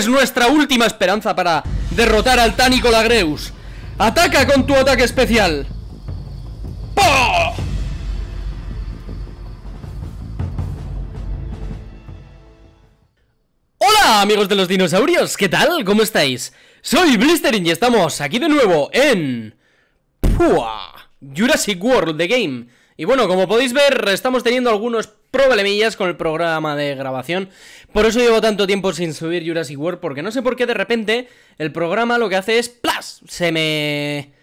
es nuestra última esperanza para derrotar al Tánico Lagreus. ¡Ataca con tu ataque especial! Hola amigos de los dinosaurios, ¿qué tal? ¿Cómo estáis? Soy Blistering y estamos aquí de nuevo en... Jurassic World The Game y bueno, como podéis ver, estamos teniendo algunos problemillas con el programa de grabación. Por eso llevo tanto tiempo sin subir Jurassic World, porque no sé por qué de repente el programa lo que hace es ¡plas! Se me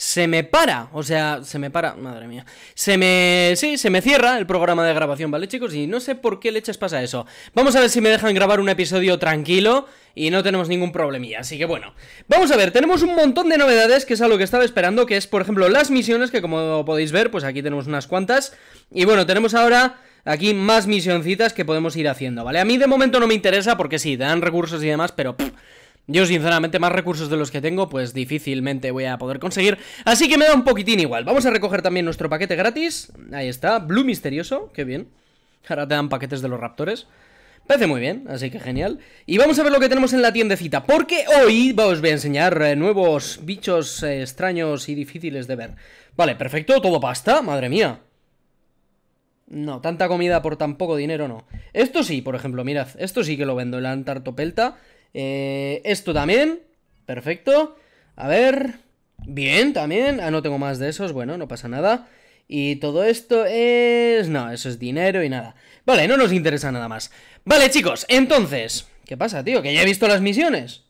se me para, o sea, se me para, madre mía, se me, sí, se me cierra el programa de grabación, ¿vale, chicos? Y no sé por qué leches pasa eso. Vamos a ver si me dejan grabar un episodio tranquilo y no tenemos ningún problemilla, así que bueno. Vamos a ver, tenemos un montón de novedades, que es algo que estaba esperando, que es, por ejemplo, las misiones, que como podéis ver, pues aquí tenemos unas cuantas. Y bueno, tenemos ahora aquí más misioncitas que podemos ir haciendo, ¿vale? A mí de momento no me interesa porque sí, dan recursos y demás, pero... Yo, sinceramente, más recursos de los que tengo, pues difícilmente voy a poder conseguir. Así que me da un poquitín igual. Vamos a recoger también nuestro paquete gratis. Ahí está, Blue Misterioso, qué bien. Ahora te dan paquetes de los raptores. Parece muy bien, así que genial. Y vamos a ver lo que tenemos en la tiendecita, porque hoy os voy a enseñar eh, nuevos bichos eh, extraños y difíciles de ver. Vale, perfecto, todo pasta, madre mía. No, tanta comida por tan poco dinero no. Esto sí, por ejemplo, mirad, esto sí que lo vendo, el Antartopelta. Eh, esto también. Perfecto. A ver. Bien, también. Ah, no tengo más de esos. Bueno, no pasa nada. Y todo esto es... No, eso es dinero y nada. Vale, no nos interesa nada más. Vale, chicos, entonces... ¿Qué pasa, tío? ¿Que ya he visto las misiones?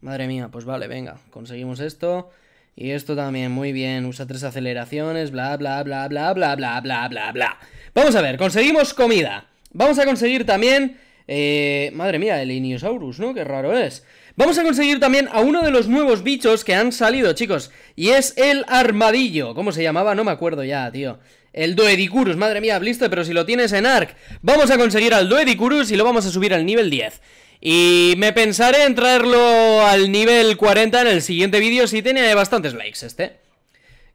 Madre mía, pues vale, venga. Conseguimos esto. Y esto también, muy bien. Usa tres aceleraciones, bla, bla, bla, bla, bla, bla, bla, bla, bla. Vamos a ver, conseguimos comida. Vamos a conseguir también eh, madre mía, el Iniosaurus, ¿no? Qué raro es. Vamos a conseguir también a uno de los nuevos bichos que han salido, chicos. Y es el armadillo. ¿Cómo se llamaba? No me acuerdo ya, tío. El Doedicurus, madre mía, listo. pero si lo tienes en ARC Vamos a conseguir al Doedicurus y lo vamos a subir al nivel 10 Y me pensaré en traerlo al nivel 40 en el siguiente vídeo si tiene bastantes likes este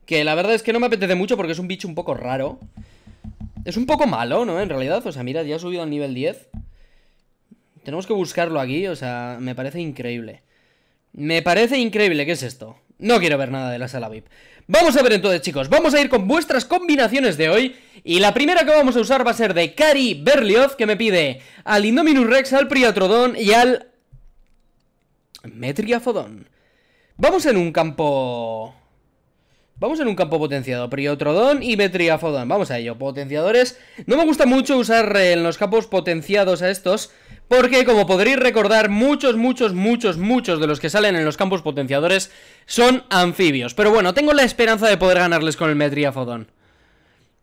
Que la verdad es que no me apetece mucho porque es un bicho un poco raro Es un poco malo, ¿no? En realidad, o sea, mira, ya ha subido al nivel 10 tenemos que buscarlo aquí, o sea, me parece increíble. Me parece increíble, ¿qué es esto? No quiero ver nada de la sala VIP. Vamos a ver entonces, chicos, vamos a ir con vuestras combinaciones de hoy. Y la primera que vamos a usar va a ser de Cari Berlioz, que me pide al Indominus Rex, al Priatrodon y al... Metriafodon. Vamos en un campo... Vamos en un campo potenciado, Priotrodon y Metriafodon Vamos a ello, potenciadores. No me gusta mucho usar en los campos potenciados a estos, porque como podréis recordar, muchos, muchos, muchos, muchos de los que salen en los campos potenciadores son anfibios. Pero bueno, tengo la esperanza de poder ganarles con el Metriafodón.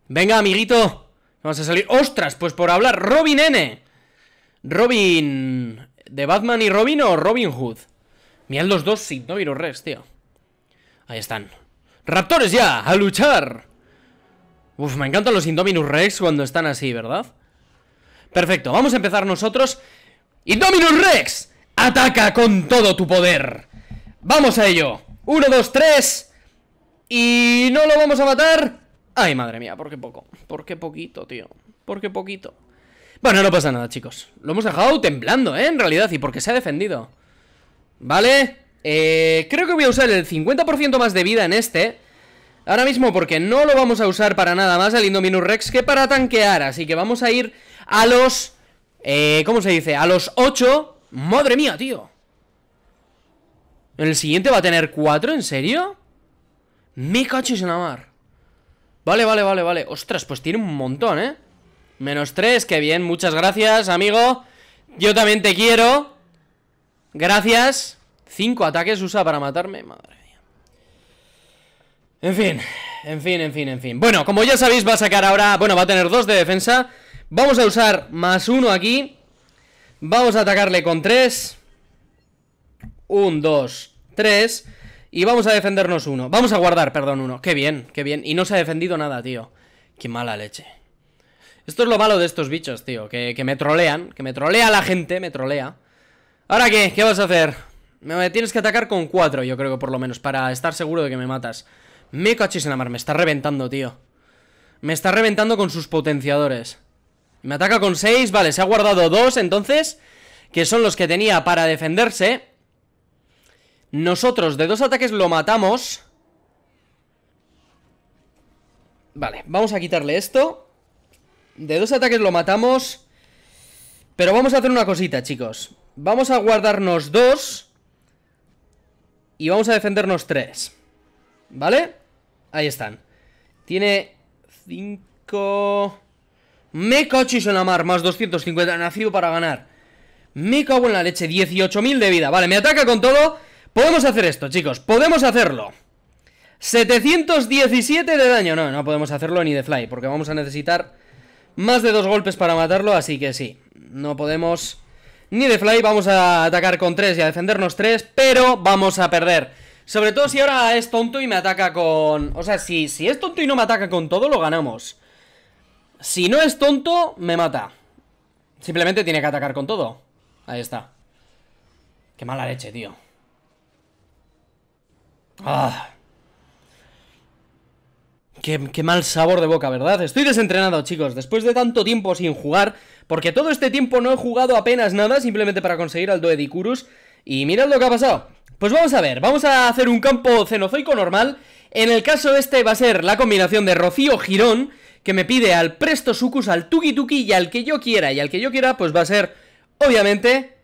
Venga, amiguito. Vamos a salir. ¡Ostras! Pues por hablar, Robin N. Robin... ¿De Batman y Robin o Robin Hood? Mirad los dos sí, no viro res, tío. Ahí están. ¡Raptores ya! ¡A luchar! Uf, me encantan los Indominus Rex cuando están así, ¿verdad? Perfecto, vamos a empezar nosotros ¡Indominus Rex! ¡Ataca con todo tu poder! ¡Vamos a ello! ¡Uno, dos, tres! ¿Y no lo vamos a matar? ¡Ay, madre mía! ¿Por qué poco? ¿Por qué poquito, tío? ¿Por qué poquito? Bueno, no pasa nada, chicos Lo hemos dejado temblando, ¿eh? En realidad, y porque se ha defendido ¿Vale? Eh, creo que voy a usar el 50% más de vida en este. Ahora mismo porque no lo vamos a usar para nada más al Indominus Rex que para tanquear. Así que vamos a ir a los... Eh, ¿Cómo se dice? A los 8. ¡Madre mía, tío! ¿El siguiente va a tener 4? ¿En serio? ¡Mi cachis en la mar. Vale, vale, vale, vale. Ostras, pues tiene un montón, ¿eh? Menos 3, qué bien. Muchas gracias, amigo. Yo también te quiero. Gracias. Cinco ataques usa para matarme. Madre mía. En fin, en fin, en fin, en fin. Bueno, como ya sabéis, va a sacar ahora... Bueno, va a tener dos de defensa. Vamos a usar más uno aquí. Vamos a atacarle con tres. Un, dos, tres. Y vamos a defendernos uno. Vamos a guardar, perdón, uno. Qué bien, qué bien. Y no se ha defendido nada, tío. Qué mala leche. Esto es lo malo de estos bichos, tío. Que, que me trolean. Que me trolea la gente, me trolea. ¿Ahora qué? ¿Qué vas a hacer? tienes que atacar con cuatro, yo creo que por lo menos, para estar seguro de que me matas. Me cachis en la mar, me está reventando, tío. Me está reventando con sus potenciadores. Me ataca con seis, vale, se ha guardado dos, entonces, que son los que tenía para defenderse. Nosotros de dos ataques lo matamos. Vale, vamos a quitarle esto. De dos ataques lo matamos. Pero vamos a hacer una cosita, chicos. Vamos a guardarnos dos... Y vamos a defendernos tres. ¿Vale? Ahí están. Tiene Cinco... Me en la mar, más 250, nacido para ganar. Me cago en la leche, 18.000 de vida. Vale, me ataca con todo. Podemos hacer esto, chicos, podemos hacerlo. 717 de daño. No, no podemos hacerlo ni de fly, porque vamos a necesitar más de dos golpes para matarlo, así que sí. No podemos ni de fly. Vamos a atacar con 3 y a defendernos 3, pero vamos a perder. Sobre todo si ahora es tonto y me ataca con... O sea, si, si es tonto y no me ataca con todo, lo ganamos. Si no es tonto, me mata. Simplemente tiene que atacar con todo. Ahí está. Qué mala leche, tío. Ah... Qué, mal sabor de boca, ¿verdad? Estoy desentrenado, chicos, después de tanto tiempo sin jugar, porque todo este tiempo no he jugado apenas nada, simplemente para conseguir al Doedicurus, y mirad lo que ha pasado. Pues vamos a ver, vamos a hacer un campo cenozoico normal, en el caso este va a ser la combinación de Rocío Girón, que me pide al Presto Sucus, al Tuki Tuki y al que yo quiera, y al que yo quiera pues va a ser, obviamente,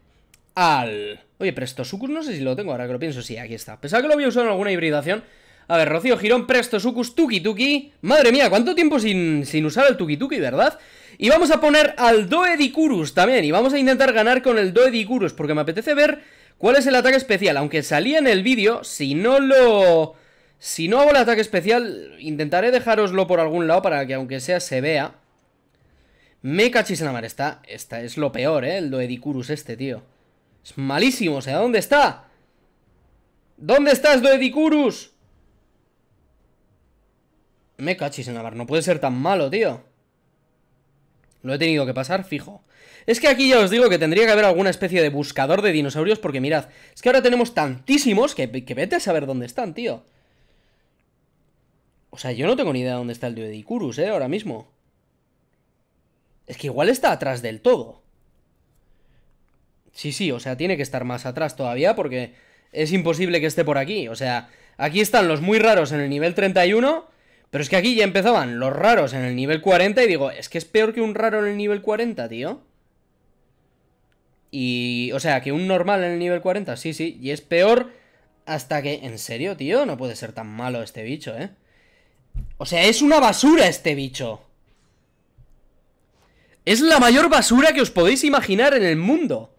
al... Oye, Presto no sé si lo tengo ahora que lo pienso, sí, aquí está. Pensaba que lo había usado en alguna hibridación, a ver, Rocío Girón, Presto, Sucus, Tuki Tuki. Madre mía, cuánto tiempo sin, sin usar el Tuki Tuki, ¿verdad? Y vamos a poner al Doedicurus también. Y vamos a intentar ganar con el Doedicurus, porque me apetece ver cuál es el ataque especial. Aunque salía en el vídeo, si no lo... Si no hago el ataque especial, intentaré dejaroslo por algún lado para que aunque sea se vea. Me cachis en la mar, está, esta es lo peor, ¿eh? El Doedicurus este, tío. Es malísimo, o sea, ¿dónde está? ¿Dónde estás, Doedicurus? Me cachis en No puede ser tan malo, tío. Lo he tenido que pasar, fijo. Es que aquí ya os digo que tendría que haber alguna especie de buscador de dinosaurios, porque mirad, es que ahora tenemos tantísimos que, vete a saber dónde están, tío. O sea, yo no tengo ni idea dónde está el Icurus, ¿eh? Ahora mismo. Es que igual está atrás del todo. Sí, sí, o sea, tiene que estar más atrás todavía porque es imposible que esté por aquí. O sea, aquí están los muy raros en el nivel 31 pero es que aquí ya empezaban los raros en el nivel 40 y digo, es que es peor que un raro en el nivel 40, tío. Y, o sea, que un normal en el nivel 40, sí, sí. Y es peor hasta que... ¿En serio, tío? No puede ser tan malo este bicho, ¿eh? O sea, es una basura este bicho. Es la mayor basura que os podéis imaginar en el mundo.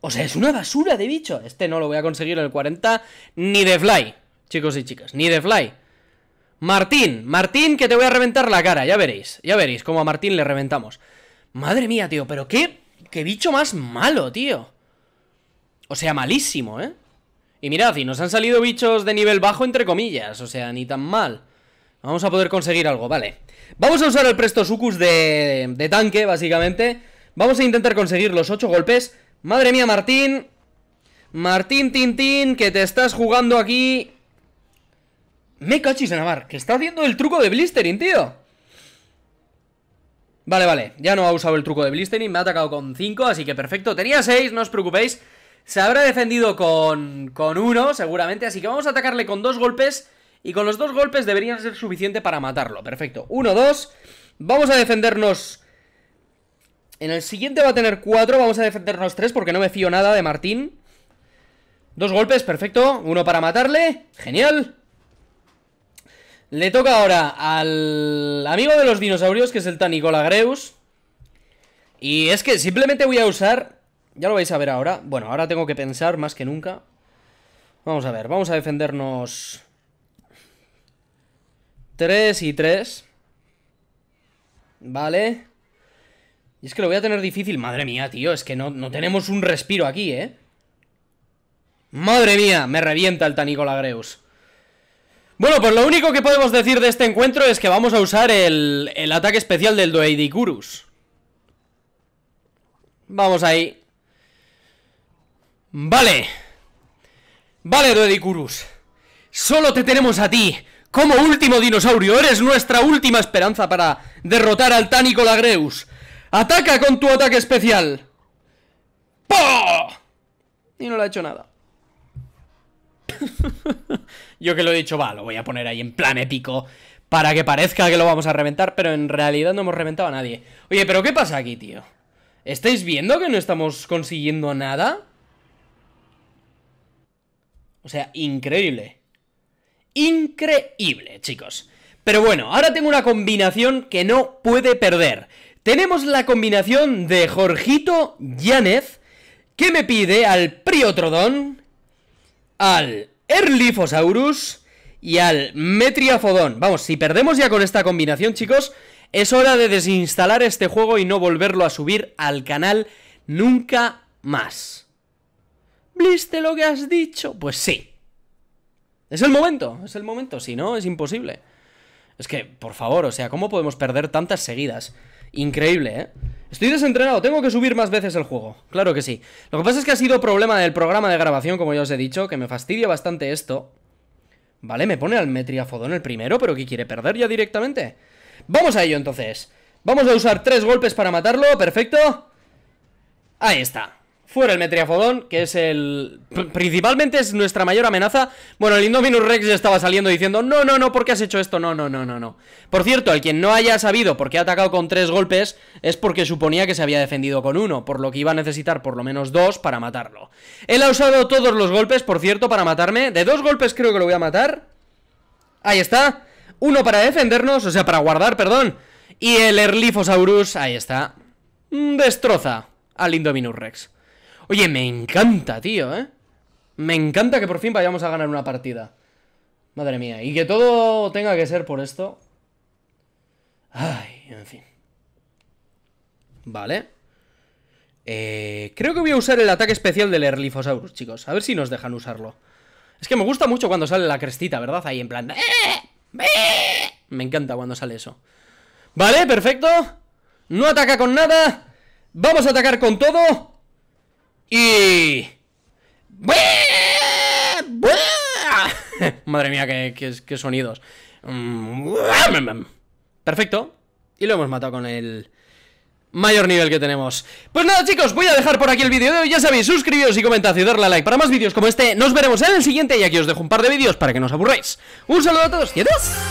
O sea, es una basura de bicho. Este no lo voy a conseguir en el 40 ni de fly chicos y chicas, ni de fly. Martín, Martín, que te voy a reventar la cara, ya veréis, ya veréis cómo a Martín le reventamos. Madre mía, tío, pero qué, qué bicho más malo, tío. O sea, malísimo, ¿eh? Y mirad, y nos han salido bichos de nivel bajo, entre comillas, o sea, ni tan mal. Vamos a poder conseguir algo, vale. Vamos a usar el Presto Sucus de, de tanque, básicamente. Vamos a intentar conseguir los ocho golpes. Madre mía, Martín. Martín Tintín, que te estás jugando aquí me cachis en Navar Que está haciendo el truco de blistering, tío. Vale, vale. Ya no ha usado el truco de blistering. Me ha atacado con 5, así que perfecto. Tenía 6, no os preocupéis. Se habrá defendido con, con uno, seguramente. Así que vamos a atacarle con dos golpes. Y con los dos golpes deberían ser suficiente para matarlo. Perfecto. 1, 2 Vamos a defendernos... En el siguiente va a tener 4 Vamos a defendernos tres porque no me fío nada de Martín. Dos golpes, perfecto. Uno para matarle. Genial. Le toca ahora al amigo de los dinosaurios, que es el Tanicola Greus. Y es que simplemente voy a usar... Ya lo vais a ver ahora. Bueno, ahora tengo que pensar más que nunca. Vamos a ver, vamos a defendernos... 3 y 3. Vale. Y es que lo voy a tener difícil. Madre mía, tío, es que no, no tenemos un respiro aquí, ¿eh? Madre mía, me revienta el Tanicola Greus. Bueno, pues lo único que podemos decir de este encuentro es que vamos a usar el, ataque especial del Doeidicurus. Vamos ahí. Vale. Vale, Doeidicurus. Solo te tenemos a ti. Como último dinosaurio, eres nuestra última esperanza para derrotar al Tánico Lagreus. ¡Ataca con tu ataque especial! ¡Po! Y no le ha hecho nada. Yo que lo he dicho, va, lo voy a poner ahí en plan épico para que parezca que lo vamos a reventar, pero en realidad no hemos reventado a nadie. Oye, pero ¿qué pasa aquí, tío? ¿Estáis viendo que no estamos consiguiendo nada? O sea, increíble. Increíble, chicos. Pero bueno, ahora tengo una combinación que no puede perder. Tenemos la combinación de Jorgito Yanez que me pide al Priotrodón, al Erlifosaurus y al Metriafodon. Vamos, si perdemos ya con esta combinación, chicos, es hora de desinstalar este juego y no volverlo a subir al canal nunca más. ¿Viste lo que has dicho? Pues sí. Es el momento, es el momento, si no, es imposible. Es que, por favor, o sea, ¿cómo podemos perder tantas seguidas? Increíble, ¿eh? Estoy desentrenado, tengo que subir más veces el juego. Claro que sí. Lo que pasa es que ha sido problema del programa de grabación, como ya os he dicho, que me fastidia bastante esto. Vale, me pone al Metriafodón el primero, pero que quiere perder ya directamente? Vamos a ello entonces. Vamos a usar tres golpes para matarlo, perfecto. Ahí está. Fuera el Metriafodón, que es el... Principalmente es nuestra mayor amenaza. Bueno, el Indominus Rex ya estaba saliendo diciendo, no, no, no, ¿por qué has hecho esto? No, no, no, no, no. Por cierto, el quien no haya sabido por qué ha atacado con tres golpes es porque suponía que se había defendido con uno, por lo que iba a necesitar por lo menos dos para matarlo. Él ha usado todos los golpes, por cierto, para matarme. De dos golpes creo que lo voy a matar. Ahí está. Uno para defendernos, o sea, para guardar, perdón. Y el Erlifosaurus, ahí está. Mm, destroza al Indominus Rex. Oye, me encanta, tío, ¿eh? Me encanta que por fin vayamos a ganar una partida. Madre mía, y que todo tenga que ser por esto. Ay, en fin. Vale. Eh, creo que voy a usar el ataque especial del Erlifosaurus, chicos. A ver si nos dejan usarlo. Es que me gusta mucho cuando sale la crestita, ¿verdad? Ahí en plan... Me encanta cuando sale eso. Vale, perfecto. No ataca con nada. Vamos a atacar con todo. Y... Madre mía, qué, sonidos. Mm, perfecto. Y lo hemos matado con el mayor nivel que tenemos Pues nada chicos, voy a dejar por aquí el vídeo de hoy Ya sabéis, suscribiros y comentad y darle a like para más vídeos como este Nos veremos en el siguiente y aquí os dejo un par de vídeos para que no os aburráis Un saludo a todos y adiós